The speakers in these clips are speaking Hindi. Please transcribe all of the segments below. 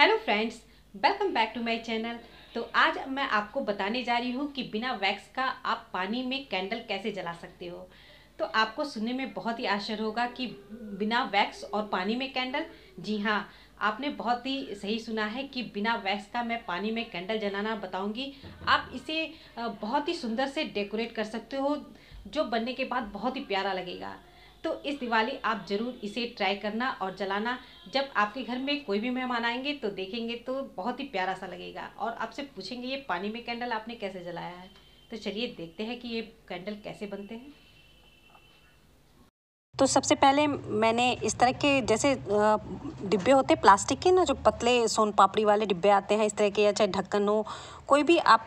hello friends welcome back to my channel तो आज मैं आपको बताने जा रही हूँ कि बिना वैक्स का आप पानी में कैंडल कैसे जला सकते हो तो आपको सुनने में बहुत ही आश्चर्य होगा कि बिना वैक्स और पानी में कैंडल जी हाँ आपने बहुत ही सही सुना है कि बिना वैक्स का मैं पानी में कैंडल जलाना बताऊँगी आप इसे बहुत ही सुंदर से डेकोरेट कर सकते हो जो बनने के बाद बहुत ही प्यारा लगेगा तो इस दिवाली आप ज़रूर इसे ट्राई करना और जलाना जब आपके घर में कोई भी मेहमान आएंगे तो देखेंगे तो बहुत ही प्यारा सा लगेगा और आपसे पूछेंगे ये पानी में कैंडल आपने कैसे जलाया है तो चलिए देखते हैं कि ये कैंडल कैसे बनते हैं तो सबसे पहले मैंने इस तरह के जैसे डिब्बे होते हैं प्लास्टिक के ना जो पतले सोन पापड़ी वाले डिब्बे आते हैं इस तरह के या चाहे ढक्कन हो कोई भी आप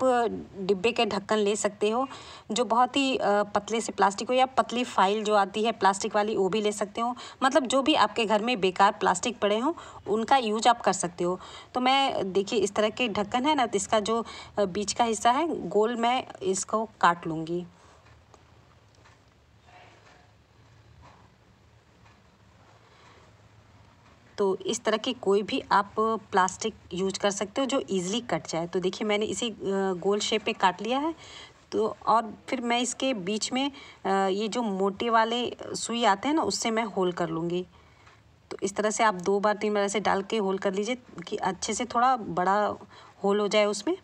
डिब्बे के ढक्कन ले सकते हो जो बहुत ही पतले से प्लास्टिक हो या पतली फाइल जो आती है प्लास्टिक वाली वो भी ले सकते हो मतलब जो भी आपके घर में बेकार प्लास्टिक पड़े हों उनका यूज आप कर सकते हो तो मैं देखिए इस तरह के ढक्कन है ना तो इसका जो बीच का हिस्सा है गोल मैं इसको काट लूँगी तो इस तरह की कोई भी आप प्लास्टिक यूज कर सकते हो जो ईज़िली कट जाए तो देखिए मैंने इसे गोल शेप में काट लिया है तो और फिर मैं इसके बीच में ये जो मोटे वाले सुई आते हैं ना उससे मैं होल कर लूँगी तो इस तरह से आप दो बार तीन बार ऐसे डाल के होल कर लीजिए कि अच्छे से थोड़ा बड़ा होल हो जाए उसमें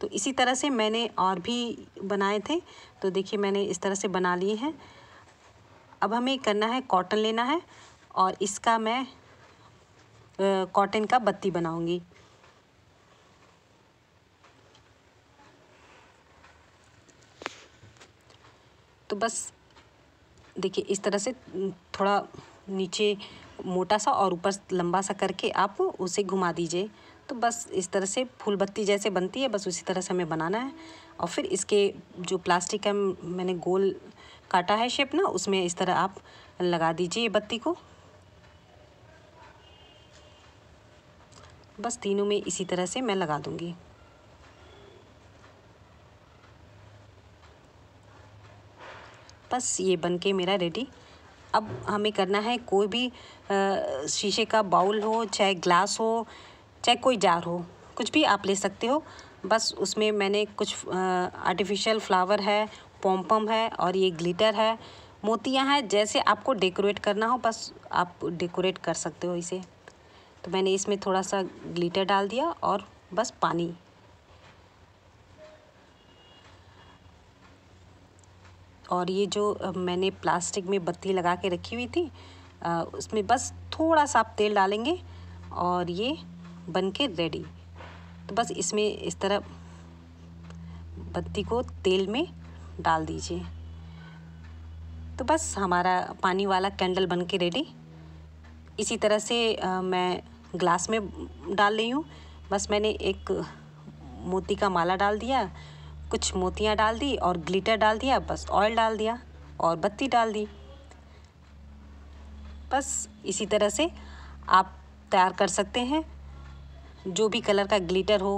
तो इसी तरह से मैंने और भी बनाए थे तो देखिए मैंने इस तरह से बना लिए हैं अब हमें करना है कॉटन लेना है और इसका मैं कॉटन का बत्ती बनाऊंगी तो बस देखिए इस तरह से थोड़ा नीचे मोटा सा और ऊपर लंबा सा करके आप उसे घुमा दीजिए तो बस इस तरह से फूल बत्ती जैसे बनती है बस उसी तरह से हमें बनाना है और फिर इसके जो प्लास्टिक का मैंने गोल काटा है शेप ना उसमें इस तरह आप लगा दीजिए ये बत्ती को बस तीनों में इसी तरह से मैं लगा दूँगी बस ये बन के मेरा रेडी अब हमें करना है कोई भी शीशे का बाउल हो चाहे ग्लास हो चाहे कोई जार हो कुछ भी आप ले सकते हो बस उसमें मैंने कुछ आर्टिफिशियल फ्लावर है पॉम्पम है और ये ग्लिटर है मोतियाँ हैं जैसे आपको डेकोरेट करना हो बस आप डेकोरेट कर सकते हो इसे तो मैंने इसमें थोड़ा सा ग्लिटर डाल दिया और बस पानी और ये जो मैंने प्लास्टिक में बत्ती लगा के रखी हुई थी उसमें बस थोड़ा सा आप तेल डालेंगे और ये बन के रेडी तो बस इसमें इस तरह बत्ती को तेल में डाल दीजिए तो बस हमारा पानी वाला कैंडल बन के रेडी इसी तरह से आ, मैं ग्लास में डाल रही हूँ बस मैंने एक मोती का माला डाल दिया कुछ मोतियाँ डाल दी और ग्लिटर डाल दिया बस ऑयल डाल दिया और बत्ती डाल दी बस इसी तरह से आप तैयार कर सकते हैं जो भी कलर का ग्लिटर हो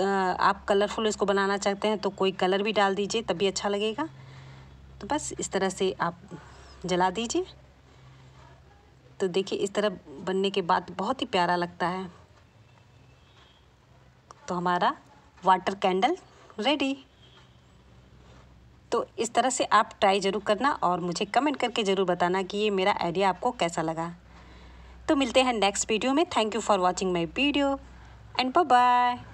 आप कलरफुल इसको बनाना चाहते हैं तो कोई कलर भी डाल दीजिए तभी अच्छा लगेगा तो बस इस तरह से आप जला दीजिए तो देखिए इस तरह बनने के बाद बहुत ही प्यारा लगता है तो हमारा वाटर कैंडल रेडी तो इस तरह से आप ट्राई ज़रूर करना और मुझे कमेंट करके ज़रूर बताना कि ये मेरा आइडिया आपको कैसा लगा तो मिलते हैं नेक्स्ट वीडियो में thank you for watching my video and bye